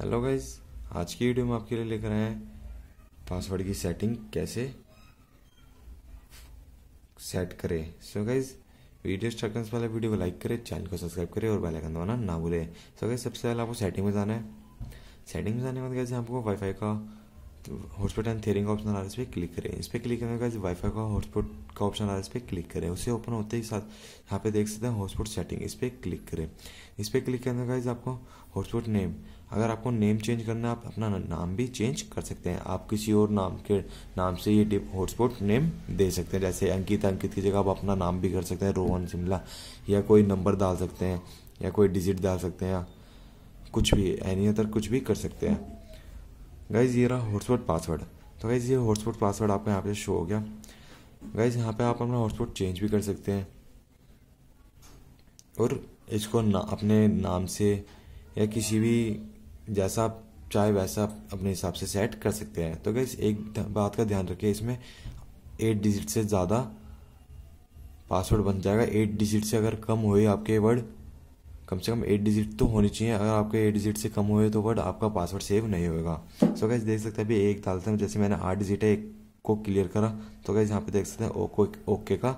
hello guys आज की video में आपके लिए लिख रहे हैं पासवर्ड की सेटिंग कैसे सेट करें सो गाइज वीडियो स्टार्ट करने से पहले वीडियो को लाइक करें चैनल को सब्सक्राइब करें और बेल आइकन दबाना ना भूलें सो गाइज सबसे पहले आपको सेटिंग में जाना है सेटिंग में जाने के बाद गाइज आपको वाईफाई का तो हॉटस्पॉट एंड थेरिंग का ऑप्शन आ रहा है इस पर क्लिक करें इस पर क्लिक करने के बाद वाईफाई का हॉटस्पॉट का ऑप्शन आ रहा है इस पर क्लिक करें उसे ओपन होते ही साथ यहाँ पे देख सकते हैं हॉटस्पॉट सेटिंग इस पर क्लिक करें इस पर क्लिक करने के बाद आपको हॉटस्पॉट नेम अगर आपको नेम चेंज करना है आप अपना नाम भी चेंज कर सकते हैं आप किसी और नाम के नाम से ये हॉटस्पॉट नेम दे सकते हैं जैसे अंकित अंकित की जगह आप अपना नाम भी कर सकते हैं रोहन शिमला या कोई नंबर डाल सकते हैं या कोई डिजिट डाल सकते हैं कुछ भी एनी अदर कुछ भी कर सकते हैं गाइज़ ये रहा हॉटस्पॉट पासवर्ड तो गाइज़ ये हॉटस्पॉट पासवर्ड आपको यहाँ पे शो हो गया गाइज़ यहाँ पे आप अपना हॉटस्पॉट चेंज भी कर सकते हैं और इसको ना अपने नाम से या किसी भी जैसा आप चाहे वैसा आप अपने हिसाब से सेट कर सकते हैं तो गाइज़ एक बात का ध्यान रखिए इसमें एट डिजिट से ज़्यादा पासवर्ड बन जाएगा एट डिजिट से अगर कम हुए आपके वर्ड कम से कम एट डिजिट तो होनी चाहिए अगर आपके एट डिजिट से कम हुए तो बट आपका पासवर्ड सेव नहीं होगा सो गैस देख सकते हैं अभी एक डालते हैं जैसे मैंने आठ डिजिट है एक को क्लियर करा तो गैस यहाँ पे देख सकते हैं ओके का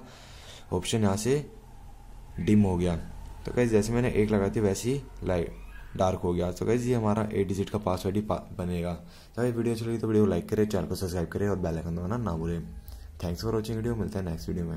ऑप्शन यहाँ से डिम हो गया तो गैस जैसे मैंने एक लगाई थी वैसे ही लाइट डार्क हो गया तो गैस ये हमारा एट डिजिट का पासवर्ड ही पा, बनेगा तो अगर वीडियो अच्छी लगी तो वीडियो लाइक करें चैनल को सब्सक्राइब करें और बेलाइकन दबाना ना भूलें थैंक्स फॉर वॉचिंग वीडियो मिलता है नेक्स्ट वीडियो में